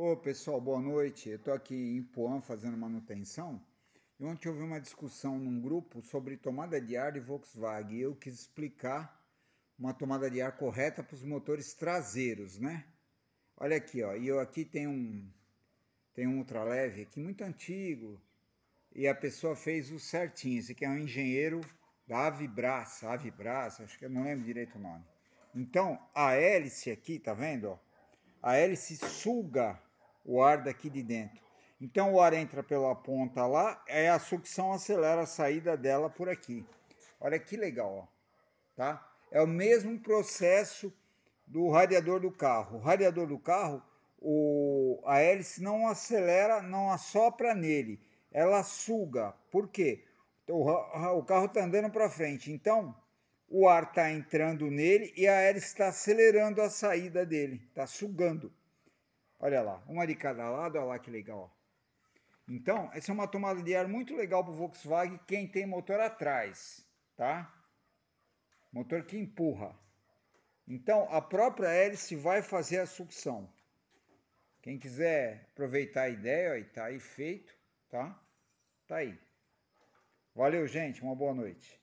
Ô pessoal, boa noite. Eu estou aqui em Puan fazendo manutenção. E ontem houve uma discussão num grupo sobre tomada de ar de Volkswagen. E eu quis explicar uma tomada de ar correta para os motores traseiros, né? Olha aqui, ó. E eu aqui tenho um tem um ultraleve aqui muito antigo. E a pessoa fez o certinho. Esse aqui é um engenheiro da Avibraça. Avibras, acho que eu não lembro direito o nome. Então, a hélice aqui, tá vendo? Ó? A hélice suga o ar daqui de dentro. Então o ar entra pela ponta lá, aí é a sucção acelera a saída dela por aqui. Olha que legal, ó. tá? É o mesmo processo do radiador do carro. O radiador do carro, o, a hélice não acelera, não assopra nele, ela suga. Por quê? O, o carro está andando para frente, então o ar está entrando nele e a hélice está acelerando a saída dele, está sugando. Olha lá, uma de cada lado, olha lá que legal. Então, essa é uma tomada de ar muito legal para o Volkswagen, quem tem motor atrás, tá? Motor que empurra. Então, a própria hélice vai fazer a sucção. Quem quiser aproveitar a ideia, está aí feito, tá? Tá aí. Valeu, gente. Uma boa noite.